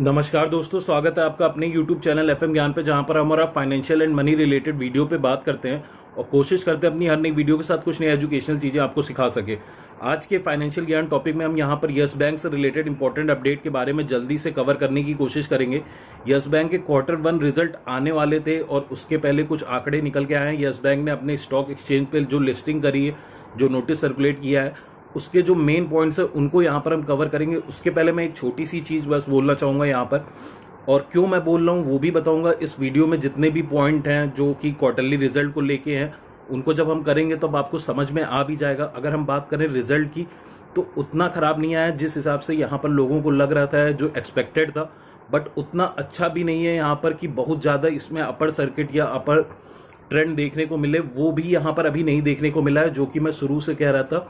नमस्कार दोस्तों स्वागत है आपका अपने YouTube चैनल एफ ज्ञान पे जहाँ पर हम और आप financial and money related video पे बात करते हैं और कोशिश करते हैं अपनी हर नई वीडियो के साथ कुछ नई एजुकेशनल चीज़ें आपको सिखा सके आज के फाइनेंशियल ज्ञान टॉपिक में हम यहाँ पर यस बैंक से रिलेटेड इंपॉर्टेंट अपडेट के बारे में जल्दी से कवर करने की कोशिश करेंगे यस बैंक के क्वार्टर वन रिजल्ट आने वाले थे और उसके पहले कुछ आंकड़े निकल के आए हैं यस बैंक ने अपने स्टॉक एक्सचेंज पर जो लिस्टिंग करी है जो नोटिस सर्कुलेट किया है उसके जो मेन पॉइंट्स हैं उनको यहाँ पर हम कवर करेंगे उसके पहले मैं एक छोटी सी चीज़ बस बोलना चाहूँगा यहाँ पर और क्यों मैं बोल रहा हूँ वो भी बताऊँगा इस वीडियो में जितने भी पॉइंट हैं जो कि क्वार्टरली रिजल्ट को लेके हैं उनको जब हम करेंगे तब तो आपको समझ में आ भी जाएगा अगर हम बात करें रिजल्ट की तो उतना ख़राब नहीं आया जिस हिसाब से यहाँ पर लोगों को लग रहा था जो एक्सपेक्टेड था बट उतना अच्छा भी नहीं है यहाँ पर कि बहुत ज़्यादा इसमें अपर सर्किट या अपर ट्रेंड देखने को मिले वो भी यहाँ पर अभी नहीं देखने को मिला है जो कि मैं शुरू से कह रहा था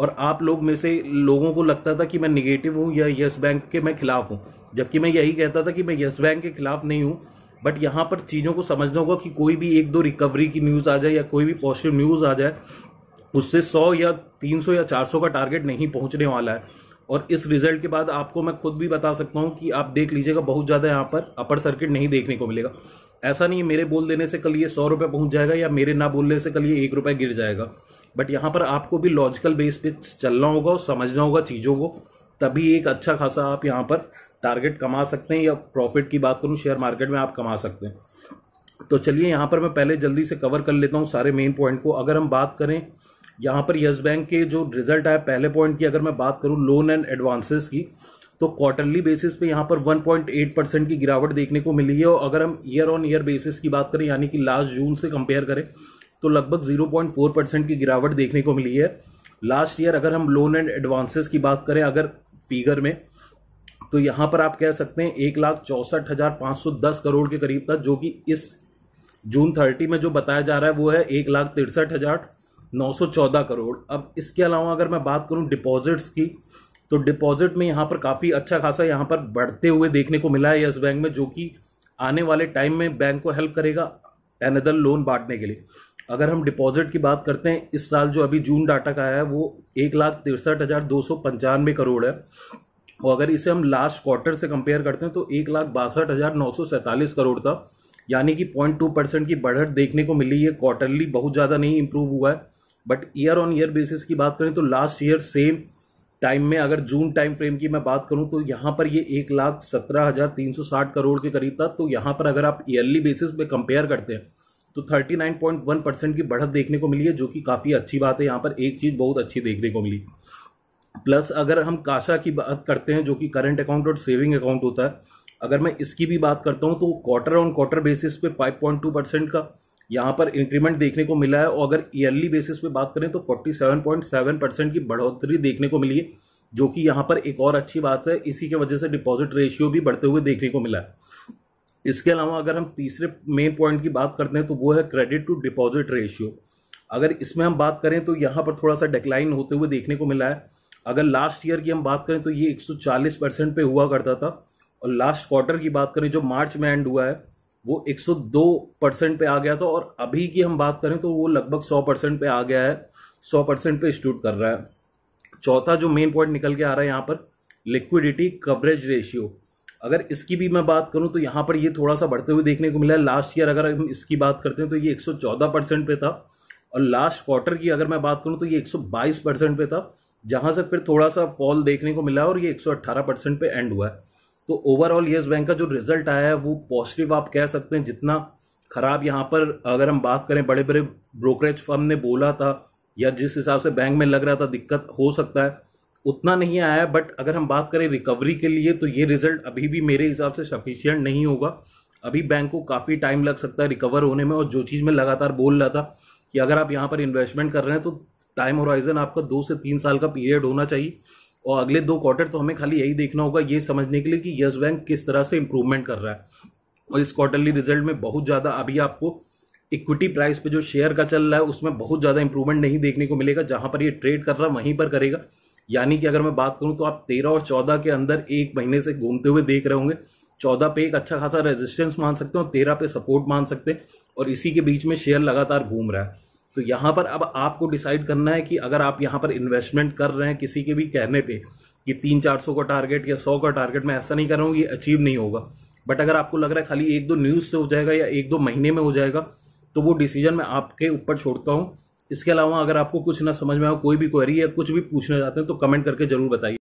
और आप लोग में से लोगों को लगता था कि मैं निगेटिव हूँ या येस बैंक के मैं खिलाफ हूँ जबकि मैं यही कहता था कि मैं यस बैंक के खिलाफ नहीं हूँ बट यहाँ पर चीज़ों को समझना होगा कि कोई भी एक दो रिकवरी की न्यूज़ आ जाए या कोई भी पॉजिटिव न्यूज़ आ जाए उससे 100 या 300 या 400 का टारगेट नहीं पहुँचने वाला है और इस रिजल्ट के बाद आपको मैं खुद भी बता सकता हूँ कि आप देख लीजिएगा बहुत ज़्यादा यहाँ पर अपर सर्किट नहीं देखने को मिलेगा ऐसा नहीं है मेरे बोल देने से कल ये सौ रुपये पहुँच जाएगा या मेरे ना बोलने से कल ये एक रुपये गिर जाएगा बट यहाँ पर आपको भी लॉजिकल बेस पे चलना होगा और समझना होगा चीज़ों को तभी एक अच्छा खासा आप यहाँ पर टारगेट कमा सकते हैं या प्रॉफिट की बात करूँ शेयर मार्केट में आप कमा सकते हैं तो चलिए यहाँ पर मैं पहले जल्दी से कवर कर लेता हूँ सारे मेन पॉइंट को अगर हम बात करें यहाँ पर यस बैंक के जो रिजल्ट आया पहले पॉइंट की अगर मैं बात करूँ लोन एंड एडवांसेस की तो क्वार्टरली बेसिस पे यहाँ पर 1.8 परसेंट की गिरावट देखने को मिली है और अगर हम ईयर ऑन ईयर बेसिस की बात करें यानी कि लास्ट जून से कंपेयर करें तो लगभग 0.4 परसेंट की गिरावट देखने को मिली है लास्ट ईयर अगर हम लोन एंड एडवांसेस की बात करें अगर फिगर में तो यहाँ पर आप कह सकते हैं एक लाख चौंसठ हज़ार पाँच सौ दस करोड़ के करीब था जो कि इस जून थर्टी में जो बताया जा रहा है वो है एक लाख तिरसठ हज़ार नौ सौ चौदह करोड़ अब इसके अलावा अगर मैं बात करूँ डिपॉजिट्स की तो डिपॉजिट में यहाँ पर काफ़ी अच्छा खासा यहाँ पर बढ़ते हुए देखने को मिला है यस बैंक में जो कि आने वाले टाइम में बैंक को हेल्प करेगा एनदर लोन बांटने के लिए अगर हम डिपॉजिट की बात करते हैं इस साल जो अभी जून डाटा का आया है वो एक लाख तिरसठ हज़ार दो सौ पंचानवे करोड़ है और अगर इसे हम लास्ट क्वार्टर से कंपेयर करते हैं तो एक लाख बासठ हज़ार नौ सौ सैंतालीस करोड़ था यानी कि पॉइंट टू परसेंट की बढ़त देखने को मिली है क्वार्टरली बहुत ज़्यादा नहीं इम्प्रूव हुआ है but year on year basis की बात करें तो लास्ट ईयर सेम टाइम में अगर जून टाइम फ्रेम की मैं बात करूं तो यहाँ पर ये एक लाख सत्रह हज़ार तीन सौ साठ करोड़ के करीब था तो यहाँ पर अगर आप ईयरली बेसिस पे कंपेयर करते हैं तो 39.1 परसेंट की बढ़त देखने को मिली है जो कि काफ़ी अच्छी बात है यहाँ पर एक चीज़ बहुत अच्छी देखने को मिली प्लस अगर हम काशा की बात करते हैं जो कि करंट अकाउंट और सेविंग अकाउंट होता है अगर मैं इसकी भी बात करता हूँ तो क्वार्टर ऑन क्वार्टर बेसिस पे 5.2 परसेंट का यहाँ पर इंक्रीमेंट देखने को मिला है और अगर ईयरली बेसिस पे बात करें तो 47.7 परसेंट की बढ़ोतरी देखने को मिली है जो कि यहाँ पर एक और अच्छी बात है इसी के वजह से डिपॉजिट रेशियो भी बढ़ते हुए देखने को मिला है इसके अलावा अगर हम तीसरे मेन पॉइंट की बात करते हैं तो वो है क्रेडिट टू डिपॉजिट रेशियो अगर इसमें हम बात करें तो यहाँ पर थोड़ा सा डिक्लाइन होते हुए देखने को मिला है अगर लास्ट ईयर की हम बात करें तो ये 140 परसेंट पे हुआ करता था और लास्ट क्वार्टर की बात करें जो मार्च में एंड हुआ है वो 102 परसेंट पे आ गया था और अभी की हम बात करें तो वो लगभग 100 परसेंट पे आ गया है 100 परसेंट पे स्टूट कर रहा है चौथा जो मेन पॉइंट निकल के आ रहा है यहाँ पर लिक्विडिटी कवरेज रेशियो अगर इसकी भी मैं बात करूं तो यहाँ पर ये थोड़ा सा बढ़ते हुए देखने को मिला है लास्ट ईयर अगर हम इसकी बात करते हैं तो ये 114 परसेंट पे था और लास्ट क्वार्टर की अगर मैं बात करूं तो ये 122 परसेंट पे था जहां से फिर थोड़ा सा फॉल देखने को मिला और ये 118 परसेंट पे एंड हुआ है तो ओवरऑल येस बैंक का जो रिजल्ट आया है वो पॉजिटिव आप कह सकते हैं जितना खराब यहाँ पर अगर हम बात करें बड़े बड़े ब्रोकरेज फर्म ने बोला था या जिस हिसाब से बैंक में लग रहा था दिक्कत हो सकता है उतना नहीं आया बट अगर हम बात करें रिकवरी के लिए तो ये रिजल्ट अभी भी मेरे हिसाब से सफिशियंट नहीं होगा अभी बैंक को काफ़ी टाइम लग सकता है रिकवर होने में और जो चीज़ मैं लगातार बोल रहा था कि अगर आप यहाँ पर इन्वेस्टमेंट कर रहे हैं तो टाइम होराइजन आपका दो से तीन साल का पीरियड होना चाहिए और अगले दो क्वार्टर तो हमें खाली यही देखना होगा ये समझने के लिए कि यस बैंक किस तरह से इम्प्रूवमेंट कर रहा है और इस क्वार्टरली रिजल्ट में बहुत ज़्यादा अभी आपको इक्विटी प्राइस पे जो शेयर का चल रहा है उसमें बहुत ज़्यादा इंप्रूवमेंट नहीं देखने को मिलेगा जहाँ पर ये ट्रेड कर रहा है वहीं पर करेगा यानी कि अगर मैं बात करूँ तो आप तेरह और चौदह के अंदर एक महीने से घूमते हुए देख रहे होंगे चौदह पे एक अच्छा खासा रेजिस्टेंस मान सकते हैं और तेरह पे सपोर्ट मान सकते हैं और इसी के बीच में शेयर लगातार घूम रहा है तो यहाँ पर अब आपको डिसाइड करना है कि अगर आप यहाँ पर इन्वेस्टमेंट कर रहे हैं किसी के भी कहने पे कि तीन चार सौ का टारगेट या सौ का टारगेट मैं ऐसा नहीं कर रहा हूँ ये अचीव नहीं होगा बट अगर आपको लग रहा है खाली एक दो न्यूज़ से हो जाएगा या एक दो महीने में हो जाएगा तो वो डिसीजन मैं आपके ऊपर छोड़ता हूँ इसके अलावा अगर आपको कुछ ना समझ में आओ कोई भी क्वेरी या कुछ भी पूछना चाहते हैं तो कमेंट करके जरूर बताइए